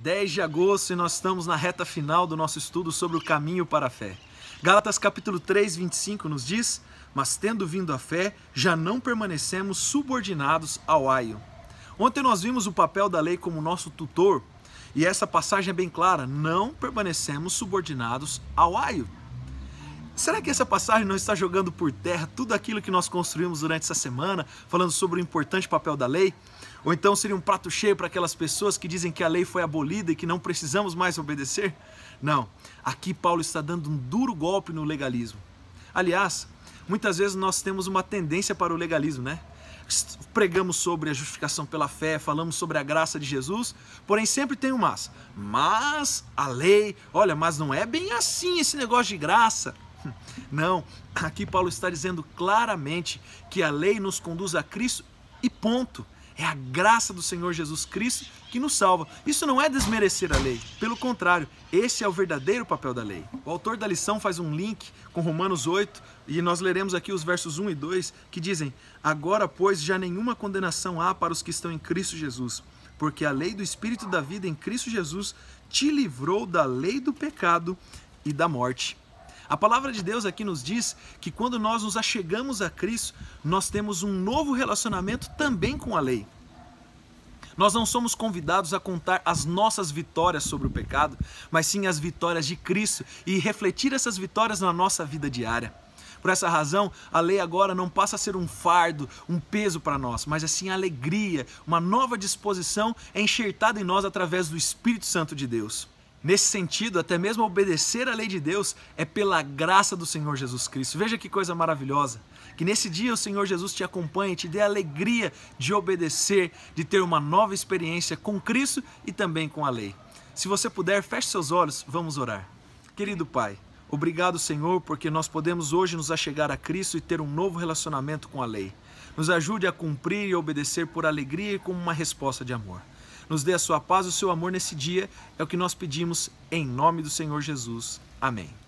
10 de agosto e nós estamos na reta final do nosso estudo sobre o caminho para a fé. Gálatas capítulo 3, 25 nos diz: Mas tendo vindo a fé, já não permanecemos subordinados ao aio. Ontem nós vimos o papel da lei como nosso tutor, e essa passagem é bem clara: não permanecemos subordinados ao aio. Será que essa passagem não está jogando por terra tudo aquilo que nós construímos durante essa semana, falando sobre o importante papel da lei? Ou então seria um prato cheio para aquelas pessoas que dizem que a lei foi abolida e que não precisamos mais obedecer? Não. Aqui Paulo está dando um duro golpe no legalismo. Aliás, muitas vezes nós temos uma tendência para o legalismo, né? Pregamos sobre a justificação pela fé, falamos sobre a graça de Jesus, porém sempre tem um mas. Mas a lei, olha, mas não é bem assim esse negócio de graça. Não, aqui Paulo está dizendo claramente que a lei nos conduz a Cristo e ponto. É a graça do Senhor Jesus Cristo que nos salva. Isso não é desmerecer a lei. Pelo contrário, esse é o verdadeiro papel da lei. O autor da lição faz um link com Romanos 8 e nós leremos aqui os versos 1 e 2 que dizem: Agora, pois, já nenhuma condenação há para os que estão em Cristo Jesus, porque a lei do Espírito da vida em Cristo Jesus te livrou da lei do pecado e da morte. A palavra de Deus aqui nos diz que quando nós nos achegamos a Cristo, nós temos um novo relacionamento também com a lei. Nós não somos convidados a contar as nossas vitórias sobre o pecado, mas sim as vitórias de Cristo e refletir essas vitórias na nossa vida diária. Por essa razão, a lei agora não passa a ser um fardo, um peso para nós, mas assim a alegria, uma nova disposição é enxertada em nós através do Espírito Santo de Deus. Nesse sentido, até mesmo obedecer à lei de Deus é pela graça do Senhor Jesus Cristo. Veja que coisa maravilhosa. Que nesse dia o Senhor Jesus te acompanhe, te dê a alegria de obedecer, de ter uma nova experiência com Cristo e também com a lei. Se você puder, feche seus olhos, vamos orar. Querido Pai, obrigado, Senhor, porque nós podemos hoje nos achegar a Cristo e ter um novo relacionamento com a lei. Nos ajude a cumprir e obedecer por alegria e com uma resposta de amor. Nos dê a sua paz e o seu amor nesse dia. É o que nós pedimos em nome do Senhor Jesus. Amém.